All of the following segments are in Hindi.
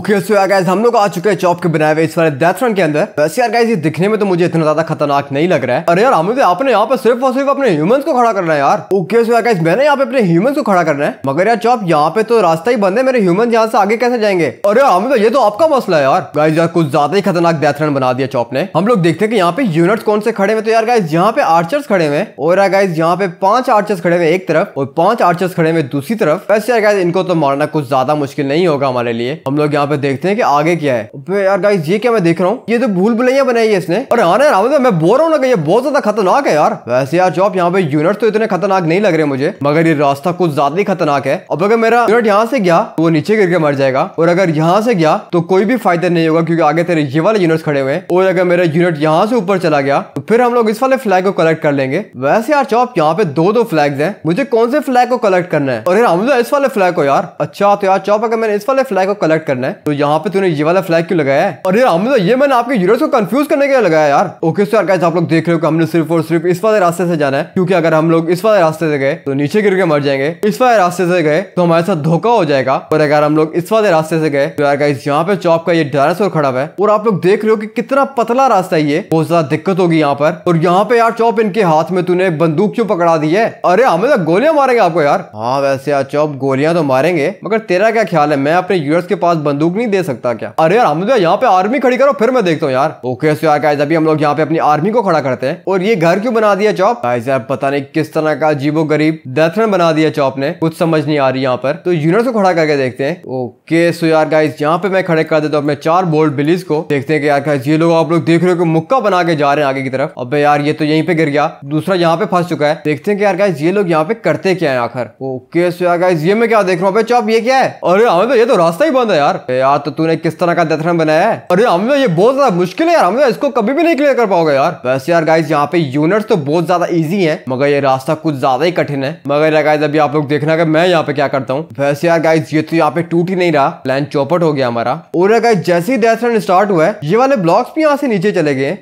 ओके okay, so यार गाइस हम लोग आ चुके हैं चॉप के बनाए हुए इस वाले डेथ रन के अंदर वैसे यार गाइस ये दिखने में तो मुझे इतना ज्यादा खतरनाक नहीं लग रहा है अरे यार हमें तो आपने यहाँ पे सिर्फ और सिर्फ अपने ह्यूमंस को खड़ा करना है यार ओके okay, so यार गाइस मैंने यहाँ पे अपने ह्यूमंस को खड़ा करना है मगर यार चॉप यहाँ पे तो रास्ता ही बंद है मेरे ह्यूमन यहाँ से आगे कैसे जाएंगे और यार हमें तो ये तो आपका मसला है यार गाइज यार कुछ ज्यादा ही खतरनाक डेथ रन बना दिया चॉप ने हम लोग देखते हैं कि यहाँ पे यूनिट कौन से खड़े हुए तो यार गाइज यहाँ पे आर्चर्स खड़े हुए और यार गाइज यहाँ पे पांच आर्चर्स खड़े हुए एक तरफ और पांच आर्चर्स खड़े हुए दूसरी तरफ वैसे यार गाइज इनको तो मारना कुछ ज्यादा मुश्किल नहीं होगा हमारे लिए हम लोग यहाँ पे देखते हैं कि आगे क्या है यार गाइस ये क्या मैं देख रहा हूँ ये तो भूल भुलैया बनाई है इसने और हाँ यार मैं बोल रहा हूँ ना कि ये बहुत ज्यादा खतरनाक है यार वैसे यार जॉब यहाँ पे यूनिट तो इतने खतरनाक नहीं लग रहे मुझे मगर ये रास्ता कुछ ज्यादा ही खतरनाक है अब अगर मेरा यूनिट यहाँ से गया तो वो नीचे गिर के मर जाएगा और अगर यहाँ से गया तो कोई भी फायदा नहीं होगा क्योंकि आगे तेरे ये वाले यूनिट खड़े हुए और अगर मेरा यूनिट यहाँ से ऊपर चला गया तो फिर हम लोग इस वाले फ्लैग को कलेक्ट कर लेंगे वैसे यार चौप यहाँ पे दो दो फ्लैग है मुझे कौन से फ्लैग को कलेक्ट करना है और यार इस वाले फ्लैग को यार अच्छा तो यार चौप अगर मैंने इस वाले फ्लैग को कलेक्ट करना है तो यहाँ पे तूने ये वाला फ्लैग क्यों लगाया है अरे हमने ये मैंने आपके यूरोस को कंफ्यूज करने के लिए लगाया यार ओके सर यार आप लोग देख रहे हो हमने सिर्फ और सिर्फ इस वाले रास्ते से जाना है क्योंकि अगर हम लोग इस वाले रास्ते से गए तो नीचे गिर के मर जाएंगे इस वाले रास्ते से गए तो हमारे साथ धोखा हो जाएगा और अगर हम लोग इस वाले रास्ते से गए तो यार यहाँ पे चौप का ये डायनासोर खड़ा है और आप लोग देख रहे हो की कितना पतला रास्ता है ये बहुत ज्यादा दिक्कत होगी यहाँ पर और यहाँ पे यार चौप इनके हाथ में तूने बंदूक क्यों पकड़ा दी है अरे हमें तो गोलियां मारेंगे आपको यार हाँ वैसे यार चौप गोलियां तो मारेंगे मगर तेरा क्या ख्याल है मैं अपने यूएस के पास बंदूक रोक नहीं दे सकता क्या अरे यार हम यहाँ पे आर्मी खड़ी करो फिर मैं देखता हूँ यार ओके सो यार अभी हम लोग यहाँ पे अपनी आर्मी को खड़ा करते हैं और ये घर क्यों बना दिया चौप गाइस यार पता नहीं किस तरह का जीवो गरीब डेथरन बना दिया चौप ने कुछ समझ नहीं आ रही यहाँ पर तो यूनिट को खड़ा करके देखते हैं ओके सो यार गाइस यहाँ पे मैं खड़े कर देता हूँ अपने चार बोल्ड बिलीज को देखते हैं कि यार गाइज ये लोग आप लोग देख रहे हो मुक्का बना के जा रहे हैं आगे की तरफ अब यार ये तो यहीं पे गिर गया दूसरा यहाँ पे फंस चुका है देखते हैं कि यार गाइस ये लोग यहाँ पे करते क्या है आखिर ओके सो यार गाइस ये मैं क्या देख रहा हूँ चौप ये क्या है अरे हमें तो ये तो रास्ता ही बंद है यार यार तो तूने किस तरह का डेथ रन बनाया है अरे हमें ये बहुत ज्यादा मुश्किल है यार हमने इसको कभी भी नहीं क्लियर कर पाओगे यार वैसे यार गाइज यहाँ पे यूनिट तो बहुत ज्यादा इजी है मगर ये रास्ता कुछ ज्यादा ही कठिन है मगर यार गाइज अभी आप लोग देखना कि मैं यहाँ पे क्या करता हूँ वैसे यार गाइज ये तो यहाँ पे टूट ही नहीं रहा प्लान चौपट हो गया हमारा और गाइज जैसे ही डेथ रन स्टार्ट हुआ है ये वाले ब्लॉक्स भी यहाँ से नीचे चले गए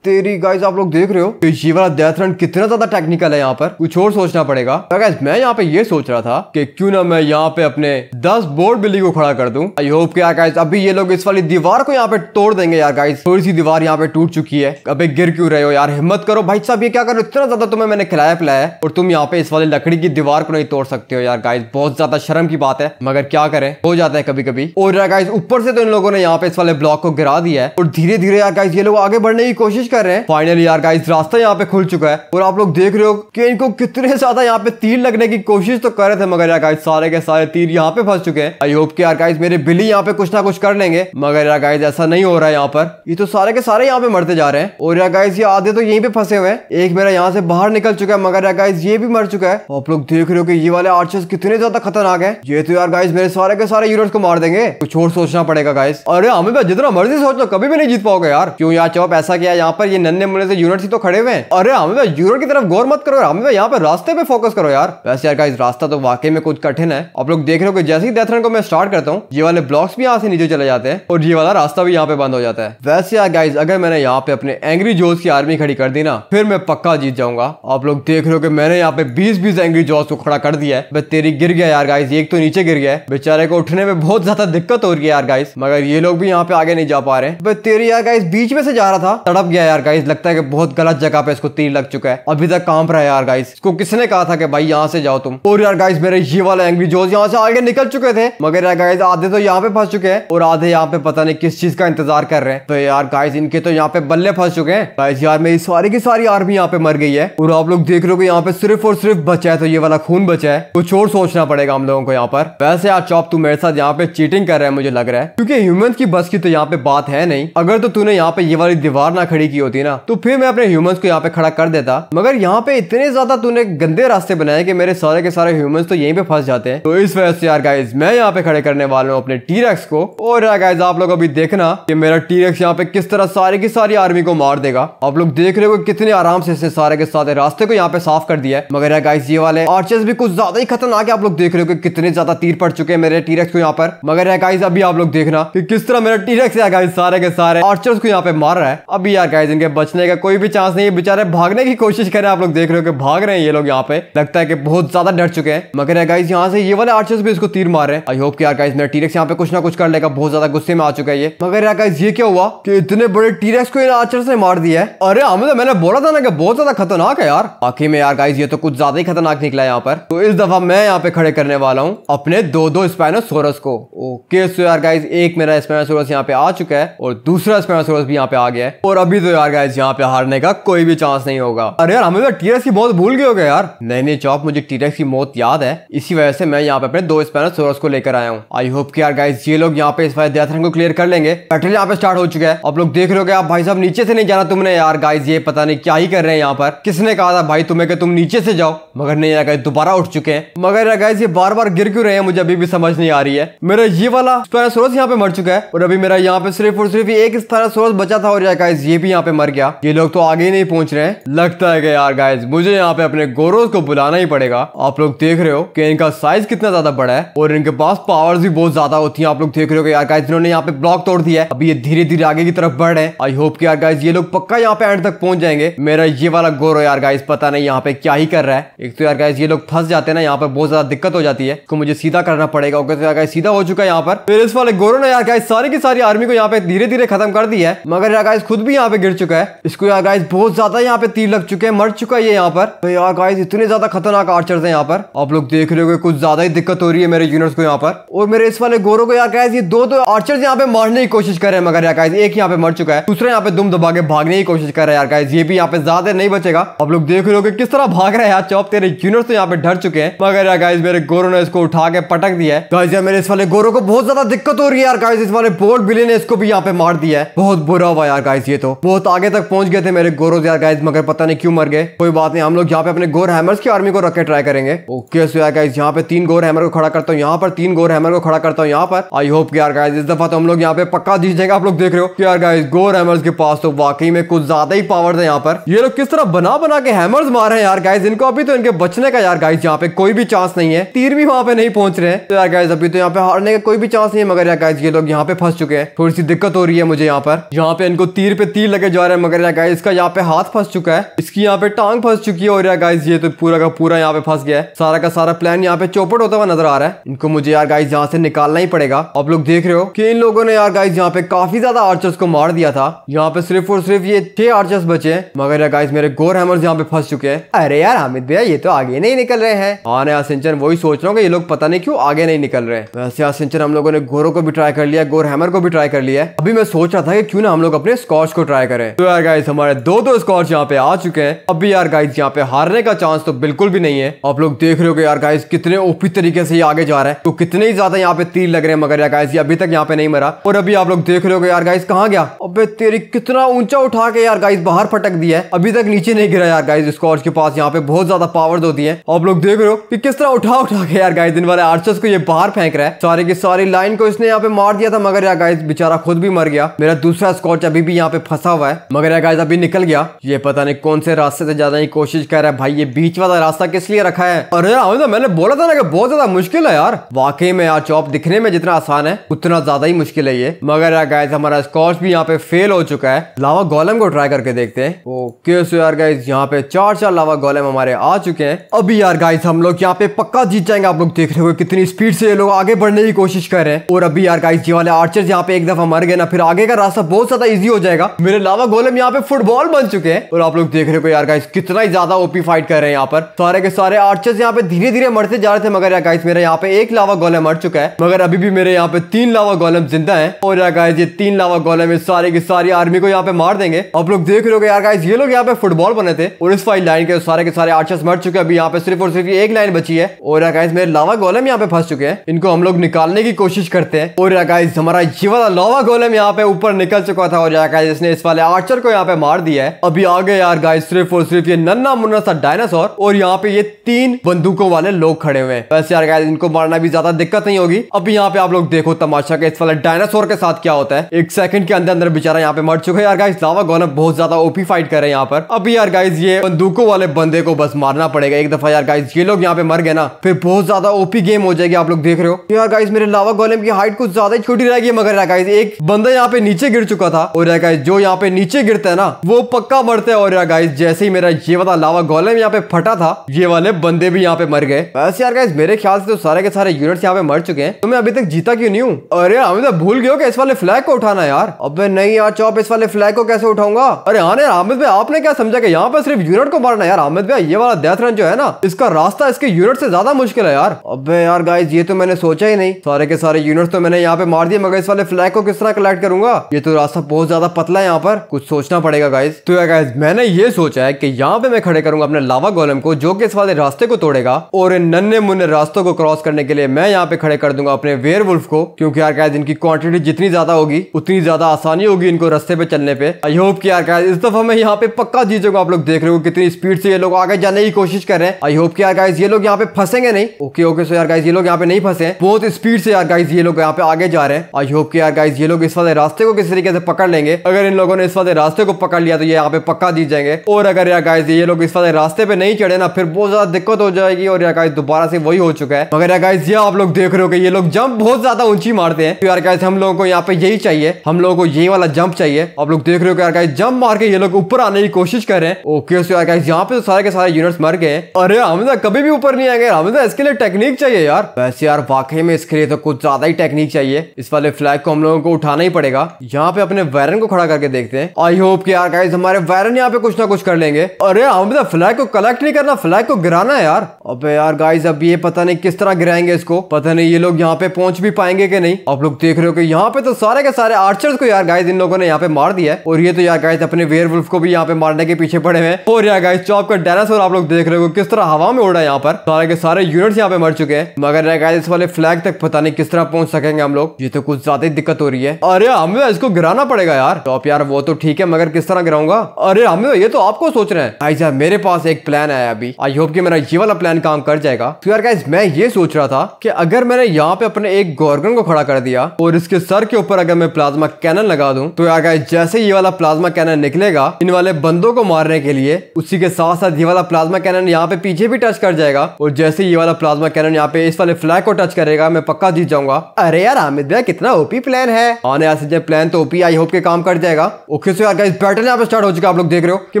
तेरी गाइज आप लोग देख रहे हो कि तो ये वाला डेथ रन कितना ज्यादा टेक्निकल है यहाँ पर कुछ और सोचना पड़ेगा तो गाइज मैं यहाँ पे ये सोच रहा था कि क्यों ना मैं यहाँ पे अपने 10 बोर्ड बिल्ली को खड़ा कर दूं आई होप क्या गाइज अभी ये लोग इस वाली दीवार को यहाँ पे तोड़ देंगे यार गाइज थोड़ी सी दीवार यहाँ पे टूट चुकी है अभी गिर क्यों रहे हो यार हिम्मत करो भाई साहब ये क्या करो इतना ज्यादा तुम्हें मैंने खिलाया पिलाया और तुम यहाँ पे इस वाली लकड़ी की दीवार को नहीं तोड़ सकते हो यार गाइज बहुत ज्यादा शर्म की बात है मगर क्या करे हो जाता है कभी कभी और यार गाइज ऊपर से तो इन लोगों ने यहाँ पे इस वाले ब्लॉक को गिरा दिया है और धीरे धीरे यार गाइज ये लोग आगे बढ़ने की कोशिश कर रहे हैं फाइनली यार गाइस रास्ता यहाँ पे खुल चुका है और आप लोग देख रहे हो कि इनको कितने ज्यादा यहाँ पे तीर लगने की कोशिश तो कर रहे थे मगर यार सारे के सारे तीर यहाँ पे फंस चुके हैं आई होप के यार मेरे बिल्ली यहाँ पे कुछ ना कुछ कर लेंगे मगर यार ऐसा नहीं हो रहा है यहाँ पर ये तो सारे के सारे यहाँ पे मरते जा रहे हैं और यार गाइस ये आधे तो यही पे फंसे हुए एक मेरा यहाँ से बाहर निकल चुका है मगर यार गाइस ये भी मर चुका है आप लोग देख रहे हो कि ये वाले आर्चर्स कितने ज्यादा खतरनाक है ये तो यार गाइस मेरे सारे के सारे यूनिट को मार देंगे कुछ और सोचना पड़ेगा गाइस अरे हमें तो जितना मर्जी सोच लो कभी भी नहीं जीत पाओगे यार क्यों यार चौप ऐसा किया यहाँ पर पर ये नन्हे मुन्ने से यूनिट ही तो खड़े हुए हैं अरे हमें भाई यूनिट की तरफ गौर मत करो हमें यहाँ पर रास्ते पे फोकस करो यार वैसे यार का इस रास्ता तो वाकई में कुछ कठिन है आप लोग देख रहे हो जैसे ही डेथरन को मैं स्टार्ट करता हूँ ये वाले ब्लॉक्स भी यहाँ से नीचे चले जाते हैं और ये वाला रास्ता भी यहाँ पे बंद हो जाता है वैसे यार गाइज अगर मैंने यहाँ पे अपने एंग्री जोस की आर्मी खड़ी कर दी ना फिर मैं पक्का जीत जाऊंगा आप लोग देख रहे हो कि मैंने यहाँ पे बीस बीस एंग्री जोस को खड़ा कर दिया है तेरी गिर गया यार गाइस एक तो नीचे गिर गया बेचारे को उठने में बहुत ज्यादा दिक्कत हो रही है यार गाइस मगर ये लोग भी यहाँ पे आगे नहीं जा पा रहे तेरी यार गाइस बीच में से जा रहा था तड़प गया यार गाइस लगता है कि बहुत गलत जगह पे इसको तीर लग चुका है अभी तक कांप रहा है यार गाइस इसको किसने कहा था कि भाई यहाँ से जाओ तुम और यार गाइस मेरे ये वाला एंग्री जोज यहाँ से आगे निकल चुके थे मगर यार गाइस आधे तो यहाँ पे फंस चुके हैं और आधे यहाँ पे पता नहीं किस चीज का इंतजार कर रहे हैं तो यार गाइस इनके तो यहाँ पे बल्ले फंस चुके हैं गाइस यार मेरी सारी की सारी आर्मी यहाँ पे मर गई है और आप लोग देख रहे हो यहाँ पे सिर्फ और सिर्फ बचा है तो ये वाला खून बचा है कुछ और सोचना पड़ेगा हम लोगों को यहाँ पर वैसे यार चौप तू मेरे साथ यहाँ पे चीटिंग कर रहे हैं मुझे लग रहा है क्योंकि ह्यूमन की बस की तो यहाँ पे बात है नहीं अगर तो तूने यहाँ पे ये वाली दीवार ना खड़ी की की होती ना तो फिर मैं अपने ह्यूमंस को यहाँ पे खड़ा कर देता मगर यहाँ पे इतने ज्यादा तूने गंदे रास्ते बनाए कि मेरे सारे के सारे ह्यूमंस तो यहीं पे फंस जाते हैं तो इस वजह से यार गाइज मैं यहाँ पे खड़े करने वाला हूँ अपने टीरेक्स को और यार गाइज आप लोग अभी देखना की मेरा टीरेक्स यहाँ पे किस तरह सारी की सारी आर्मी को मार देगा आप लोग देख रहे हो कितने आराम से इसने सारे के सारे रास्ते को यहाँ पे साफ कर दिया है मगर यार गाइज ये वाले आर्चर्स भी कुछ ज्यादा ही खतरनाक है आप लोग देख रहे हो कितने ज्यादा तीर पड़ चुके हैं मेरे टीरेक्स को यहाँ पर मगर यार गाइज अभी आप लोग देखना कि किस तरह मेरा टीरेक्स यार गाइज सारे के सारे आर्चर्स को यहाँ पे मार रहा है अभी यार गाइज जिनके बचने का कोई भी चांस नहीं है बेचारे भागने की कोशिश कर रहे हैं आप लोग देख रहे हो कि भाग रहे हैं ये लोग यहाँ पे लगता है कि बहुत ज्यादा डर चुके हैं मगर है गाइस यहाँ से ये वाले आर्चर्स भी इसको तीर मार रहे हैं आई होप कि यार गाइस मेरा टीरेक्स यहाँ पे कुछ ना कुछ कर लेगा बहुत ज्यादा गुस्से में आ चुका है ये मगर यार गाइस ये क्या हुआ कि इतने बड़े टीरेक्स को इन आर्चर्स ने मार दिया है अरे हमें तो मैंने बोला था ना कि बहुत ज्यादा खतरनाक है यार आखिर में यार गाइस ये तो कुछ ज्यादा ही खतरनाक निकला यहाँ पर तो इस दफा मैं यहाँ पे खड़े करने वाला हूँ अपने दो दो स्पाइनोसोरस को ओके सो यार गाइस एक मेरा स्पाइनोसोरस यहाँ पे आ चुका है और दूसरा स्पाइनोसोरस भी यहाँ पे आ गया है और अभी तो यार गाइस यहाँ पे हारने का कोई भी चांस नहीं होगा अरे यार हमें तो टीरेक्स की मौत भूल गए हो गया यार नहीं नहीं चौप मुझे टीरेक्स की मौत याद है इसी वजह से मैं यहाँ पे अपने दो स्पैनर सोरस को लेकर आया हूँ आई होप की यार गाइस ये लोग यहाँ पे इस बार देहा को क्लियर कर लेंगे बैटरी यहाँ पे स्टार्ट हो चुका है आप लोग देख रहे हो आप भाई साहब नीचे से नहीं जाना तुमने यार गाइज ये पता नहीं क्या ही कर रहे हैं यहाँ पर किसने कहा था भाई तुम्हें तुम नीचे से जाओ मगर नहीं यार गाइस दोबारा उठ चुके हैं मगर यार गाइज ये बार बार गिर क्यों रहे हैं मुझे अभी भी समझ नहीं आ रही है मेरा ये वाला स्पैनर सोरस यहाँ पे मर चुका है और अभी मेरा यहाँ पे सिर्फ और सिर्फ एक स्पैनर सोरस बचा था और यार गाइज ये भी यहाँ पे मर गया ये लोग तो आगे नहीं पहुंच रहे हैं लगता है कि यार गाइज मुझे यहाँ पे अपने गोरोज को बुलाना ही पड़ेगा आप लोग देख रहे हो कि इनका साइज कितना ज्यादा बड़ा है और इनके पास पावर्स भी बहुत ज्यादा होती है आप लोग देख रहे हो कि यार गाइज इन्होंने यहाँ पे ब्लॉक तोड़ दिया है अभी ये धीरे धीरे आगे की तरफ बढ़ रहे हैं आई होप की यार गाइज ये लोग पक्का यहाँ पे एंड तक पहुंच जाएंगे मेरा ये वाला गोरो यार गाइज पता नहीं यहाँ पे क्या ही कर रहा है एक तो यार गाइज ये लोग फंस जाते हैं ना यहाँ पे बहुत ज्यादा दिक्कत हो जाती है तो मुझे सीधा करना पड़ेगा ओके तो यार गाइज सीधा हो चुका है यहाँ पर फिर इस वाले गोरो ने यार गाइज सारी की सारी आर्मी को यहाँ पे धीरे धीरे खत्म कर दी है मगर यार गाइज खुद भी यहाँ पे गिर गिर चुका है इसको यार गाइस बहुत ज्यादा यहाँ पे तीर लग चुके हैं मर चुका है ये यहाँ पर तो यार गाइस इतने ज्यादा खतरनाक आर्चर है यहाँ पर आप लोग देख रहे हो कुछ ज्यादा ही दिक्कत हो रही है मेरे यूनिट्स को यहाँ पर और मेरे इस वाले गोरों को यार गाइस ये दो दो आर्चर यहाँ पे मारने की कोशिश कर रहे हैं मगर यार गाइस एक यहाँ पे मर चुका है दूसरा यहाँ पे दुम दबा के भागने की कोशिश कर रहा है यार गाइस ये भी यहाँ पे ज्यादा नहीं बचेगा आप लोग देख रहे हो किस तरह भाग रहे हैं यार चौप तेरे यूनिट्स तो यहाँ पे डर चुके हैं मगर यार गाइस मेरे गोरो ने इसको उठा के पटक दिया है गाइस यार मेरे इस वाले गोरों को बहुत ज्यादा दिक्कत हो रही है यार गाइस इस वाले बोर्ड बिले ने इसको भी यहाँ पे मार दिया है बहुत बुरा हुआ यार गाइस ये तो बहुत दोस्त तो आगे तक पहुंच गए थे मेरे गोरो यार गाइज मगर पता नहीं क्यों मर गए कोई बात नहीं हम लोग यहाँ पे अपने गोर हैमर्स की आर्मी को रख के ट्राई करेंगे ओके सो यार गाइज यहाँ पे तीन गोर हैमर को खड़ा करता हूँ यहाँ पर तीन गोर हैमर को खड़ा करता हूँ यहाँ पर आई होप यार गाइज इस दफा तो हम लोग यहाँ पे पक्का जीत जाएंगे आप लोग देख रहे हो कि यार गाइज गोर हैमर्स के पास तो वाकई में कुछ ज्यादा ही पावर था यहाँ पर ये लोग किस तरह बना बना के हैमर्स मार रहे हैं यार गाइज इनको अभी तो इनके बचने का यार गाइज यहाँ पे कोई भी चांस नहीं है तीर भी वहाँ पे नहीं पहुंच रहे तो यार गाइज अभी तो यहाँ पे हारने का कोई भी चांस नहीं है मगर यार गाइज ये लोग यहाँ पे फंस चुके हैं थोड़ी सी दिक्कत हो रही है मुझे यहाँ पर यहाँ पे इनको तीर पे तीर लगे जा रहा है मगर यार गाइस इसका यहाँ पे हाथ फंस चुका है इसकी यहाँ पे टांग फंस चुकी है और यार गाइस ये तो पूरा का पूरा यहाँ पे फंस गया है सारा का सारा प्लान यहाँ पे चौपट होता हुआ नजर आ रहा है इनको मुझे यार गाइस यहाँ से निकालना ही पड़ेगा आप लोग देख रहे हो कि इन लोगों ने यार गाइस यहाँ पे काफी ज्यादा आर्चर्स को मार दिया था यहाँ पे सिर्फ और सिर्फ ये छह आर्चर्स बचे हैं मगर यार गाइस मेरे गोर हैमर यहाँ पे फंस चुके हैं अरे यार हामिद भैया ये तो आगे नहीं निकल रहे हैं हाँ यार सिंचन वही सोच रहा हूँ ये लोग पता नहीं क्यों आगे नहीं निकल रहे वैसे यार सिंचन हम लोगों ने घोरों को भी ट्राई कर लिया गोर हैमर को भी ट्राई कर लिया अभी मैं सोच रहा था कि क्यों ना हम लोग अपने स्कॉच को ट्राई करें करें तो यार गाइस हमारे दो दो स्कॉर्स यहाँ पे आ चुके हैं अभी यार गाइस यहाँ पे हारने का चांस तो बिल्कुल भी नहीं है आप लोग देख रहे हो यार गाइस कितने ओपी तरीके से आगे जा रहा है तो कितने ही ज्यादा यहाँ पे तीर लग रहे हैं मगर यार ये अभी तक यहाँ पे नहीं मरा और अभी आप लोग देख रहे हो यार गाइस कहाँ गया अब तेरी कितना ऊंचा उठा के यार गाइस बाहर फटक दिया है अभी तक नीचे नहीं गिरा यार गाइस स्कॉर्स के पास यहाँ पे बहुत ज्यादा पावर होती है आप लोग देख रहे हो कि किस तरह उठा उठा के यार गाइस दिन वाले आर्चर्स को ये बाहर फेंक रहा है सारी की सारी लाइन को इसने यहाँ पे मार दिया था मगर यार गाइस बेचारा खुद भी मर गया मेरा दूसरा स्कॉच अभी भी यहाँ पे फंसा हुआ है है मगर यह गाइस अभी निकल गया ये पता नहीं कौन से रास्ते से जाने की कोशिश कर रहा है भाई ये बीच वाला रास्ता किस लिए रखा है अरे ना तो मैंने बोला था ना कि बहुत ज्यादा मुश्किल है यार वाकई में यार चौप दिखने में जितना आसान है उतना ज्यादा ही मुश्किल है ये मगर यार गाइस हमारा स्कॉच भी यहाँ पे फेल हो चुका है लावा गोलम को ट्राई करके देखते हैं वो सो यार गाइस यहाँ पे चार चार लावा गोलम हमारे आ चुके हैं अभी यार गाइस हम लोग यहाँ पे पक्का जीत जाएंगे आप लोग देख रहे हो कितनी स्पीड से ये लोग आगे बढ़ने की कोशिश कर रहे हैं और अभी यार गाइस जी वाले आर्चर्स यहाँ पे एक दफा मर गए ना फिर आगे का रास्ता बहुत ज्यादा ईजी हो जाएगा मेरे लावा ज्यादा गोलम यहाँ पे फुटबॉल बन चुके हैं और आप लोग देख रहे हो यार गाइस कितना ही ज्यादा ओपी फाइट कर रहे हैं यहाँ पर सारे के सारे आर्चर्स यहाँ पे धीरे धीरे मरते जा रहे थे मगर यार गाइस मेरे यहाँ पे एक लावा गोलम मर चुका है मगर अभी भी मेरे यहाँ पे तीन लावा गोलम जिंदा है और यार गाइस ये तीन लावा गोलम इस सारे की सारी आर्मी को यहाँ पे मार देंगे आप लोग देख रहे हो यार गाइस ये लोग यहाँ पे फुटबॉल बने थे और इस फाइट लाइन के सारे के सारे आर्चर्स मर चुके हैं अभी यहाँ पे सिर्फ और सिर्फ एक लाइन बची है और यार गाइस मेरे लावा गोलम यहाँ पे फंस चुके हैं इनको हम लोग निकालने की कोशिश करते हैं और यार गाइस हमारा ये वाला लावा गोलम यहाँ पे ऊपर निकल चुका था और यार गाइस इसने इस वाले आर्चर को यहाँ पे मार दिया है अभी आ गए यार गाइस सिर्फ और सिर्फ ये नन्ना मुन्ना सा डायनासोर और यहाँ पे ये तीन बंदूकों वाले लोग खड़े हुए हैं वैसे यार गाइस इनको मारना भी ज्यादा दिक्कत नहीं होगी अभी यहाँ पे आप लोग देखो तमाशा के इस वाले डायनासोर के साथ क्या होता है एक सेकंड के अंदर अंदर बेचारा यहाँ पे मर चुका है यार गाइस लावा गौनब बहुत ज्यादा ओपी फाइट कर रहे हैं यहाँ पर अभी यार गाइस ये बंदूकों वाले बंदे को बस मारना पड़ेगा एक दफा यार गाइस ये लोग यहाँ पे मर गए ना फिर बहुत ज्यादा ओपी गेम हो जाएगी आप लोग देख रहे हो यार गाइस मेरे लावा गोलम की हाइट कुछ ज्यादा छोटी रह गई मगर यार गाइस एक बंदा यहाँ पे नीचे गिर चुका था और यार गाइस जो यहाँ पे नीचे गिरते हैं ना वो पक्का मरते और यार गाइस जैसे ही मेरा ये वाला लावा गोलम यहाँ पे फटा था ये वाले बंदे भी यहाँ पे मर गए वैसे यार गाइस मेरे ख्याल से तो सारे के सारे यूनिट्स यहाँ पे मर चुके हैं तो मैं अभी तक जीता क्यों नहीं हूँ अरे हमें तो भूल गया इस वाले फ्लैग को उठाना यार अब नहीं यार चौप इस वाले फ्लैग को कैसे उठाऊंगा अरे हाँ यार आमिद भाई आपने क्या समझा यहाँ पे सिर्फ यूनिट को मारना यार आमिद भाई ये वाला डेथ रन जो है ना इसका रास्ता इसके यूनिट से ज्यादा मुश्किल है यार अब यार गाइज ये तो मैंने सोचा ही नहीं सारे के सारे यूनिट तो मैंने यहाँ पे मार दिया मगर इस वाले फ्लैग को किस तरह कलेक्ट करूंगा ये तो रास्ता बहुत ज्यादा पतला है यहाँ पर कुछ सोचना पड़ेगा गाइज तो यार गाइज मैंने ये सोचा है कि यहाँ पे मैं खड़े करूंगा अपने लावा गोलम को जो कि इस वाले रास्ते को तोड़ेगा और इन नन्हे मुन्ने रास्तों को क्रॉस करने के लिए मैं यहाँ पे खड़े कर दूंगा अपने वेयर को क्योंकि यार गाइज इनकी क्वांटिटी जितनी ज्यादा होगी उतनी ज्यादा आसानी होगी इनको रास्ते पे चलने पे आई होप की यार गाइज इस दफा मैं यहाँ पे पक्का जीतूंगा आप लोग देख रहे हो कितनी स्पीड से ये लोग आगे जाने की कोशिश कर रहे हैं आई होप की यार गाइज ये लोग यहाँ पे फंसेंगे नहीं ओके ओके सो यार गाइज ये लोग यहाँ पे नहीं फंसे बहुत स्पीड से यार गाइज ये लोग यहाँ पे आगे जा रहे हैं आई होप की यार गाइज ये लोग इस वाले रास्ते को किस तरीके से पकड़ लेंगे अगर इन लोगों ने इस वाले रास्ते को पकड़ लिया तो ये यहाँ पे पक्का जीत जाएंगे और अगर या ये लोग इस वाले रास्ते पे नहीं चढ़े ना फिर बहुत ज्यादा दिक्कत हो जाएगी और या दोबारा से वही हो चुका है मगर या ये आप लोग देख रहे हो कि ये लोग जंप बहुत ज्यादा ऊंची मारते हैं तो यार हम लोगों को यहाँ पे यही चाहिए हम लोगों को यही वाला जंप चाहिए आप लोग देख रहे हो यार जंप मार के ये लोग ऊपर आने की कोशिश कर रहे हैं ओके सो यार यहाँ पे तो सारे के सारे यूनिट्स मर गए अरे हमें कभी भी ऊपर नहीं आएंगे हमें इसके लिए टेक्निक चाहिए यार वैसे यार वाकई में इसके लिए तो कुछ ज्यादा ही टेक्निक चाहिए इस वाले फ्लैग को हम लोगों को उठाना ही पड़ेगा यहाँ पे अपने वैरन को खड़ा करके देखते हैं आई होप कि यार गाइस हमारे वायरन यहाँ पे कुछ ना कुछ कर लेंगे अरे हम तो फ्लैग को कलेक्ट नहीं करना फ्लैग को गिराना है यार अबे यार गाइस अब ये पता नहीं किस तरह गिराएंगे इसको पता नहीं ये लोग यहाँ पे पहुंच भी पाएंगे कि नहीं आप लोग देख रहे हो कि यहाँ पे तो सारे के सारे आर्चर्स को यार गाइस इन लोगों ने यहाँ पे मार दिया है और ये तो यार गाइस अपने वेयर को भी यहाँ पे मारने के पीछे पड़े हैं और यार गाइस चौप का डायनासोर आप लोग देख रहे हो किस तरह हवा में उड़ा है यहाँ पर सारे के सारे यूनिट यहाँ पे मर चुके हैं मगर यार गाइस वाले फ्लैग तक पता नहीं किस तरह पहुंच सकेंगे हम लोग ये तो कुछ ज्यादा ही दिक्कत हो रही है अरे हमें तो इसको गिराना पड़ेगा यार टॉप तो यार वो तो ठीक है मगर किस तरह गिराऊंगा अरे हमें तो ये तो आपको सोच रहे हैं मेरे पास एक प्लान है अभी आई होप की मेरा ये वाला प्लान काम कर जाएगा तो यार गाइज मैं ये सोच रहा था कि अगर मैंने यहाँ पे अपने एक गॉर्गन को खड़ा कर दिया और इसके सर के ऊपर अगर मैं प्लाज्मा कैनन लगा दूं तो यार गाइज जैसे ये वाला प्लाज्मा कैनन निकलेगा इन वाले बंदों को मारने के लिए उसी के साथ साथ ये वाला प्लाज्मा कैनन यहाँ पे पीछे भी टच कर जाएगा और जैसे ये वाला प्लाज्मा कैनन यहाँ पे इस वाले फ्लैग को टच करेगा मैं पक्का जीत जाऊंगा अरे यार हामिद भैया कितना ओपी प्लान है आने ऐसे प्लान तो ओपी आई होप के काम कर जाएगा ओके सो यार गाइज बैटल यहाँ पे स्टार्ट हो चुका आप लोग देख रहे हो कि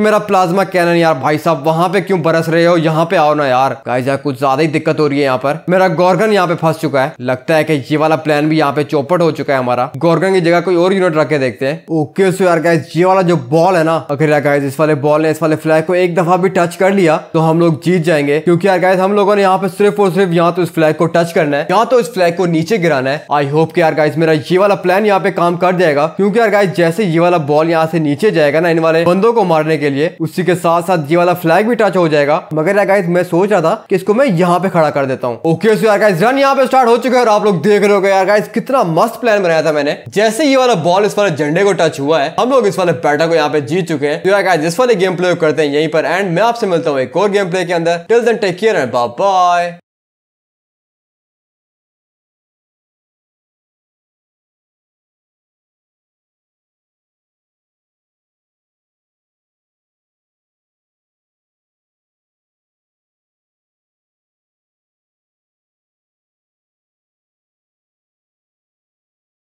मेरा प्लाज्मा कैनन यार भाई साहब वहां पे क्यों बरस रहे हो यहाँ पे आओ ना यार गाइस यार कुछ ज्यादा ही दिक्कत हो रही है यहाँ पर मेरा गोरगन यहाँ पे फंस चुका है लगता है कि ये वाला प्लान भी यहाँ पे चौपट हो चुका है हमारा गोरगन की जगह कोई और यूनिट रख के देखते हैं ओके सो यार गाइस ये वाला जो बॉल है ना अगर यार गाइस इस वाले बॉल ने इस वाले फ्लैग को एक दफा भी टच कर लिया तो हम लोग जीत जाएंगे क्योंकि यार गाइस हम लोगों ने यहाँ पे सिर्फ और सिर्फ यहाँ तो इस फ्लैग को टच करना है यहाँ तो इस फ्लैग को नीचे गिराना है आई होप के यार गाइस मेरा ये वाला प्लान यहाँ पे काम कर जाएगा क्योंकि यार गाइस जैसे ये वाला बॉल यहाँ से नीचे जाएगा ना इन वाले बंदों को मारने के लिए उसी के साथ साथ ये वाला फ्लैग भी टच हो जाएगा मगर यार गाइस मैं सोच रहा था था कि इसको मैं यहाँ पे खड़ा कर देता हूँ ओके सो यार गाइस रन यहाँ पे स्टार्ट हो चुका है और आप लोग देख रहे हो यार गाइस कितना मस्त प्लान बनाया था मैंने जैसे ये वाला बॉल इस वाले झंडे को टच हुआ है हम लोग इस वाले बैटर को यहाँ पे जीत चुके हैं तो यार गाइस इस वाले गेम प्ले करते हैं यहीं पर एंड मैं आपसे मिलता हूँ एक और गेम प्ले के अंदर till then take care and bye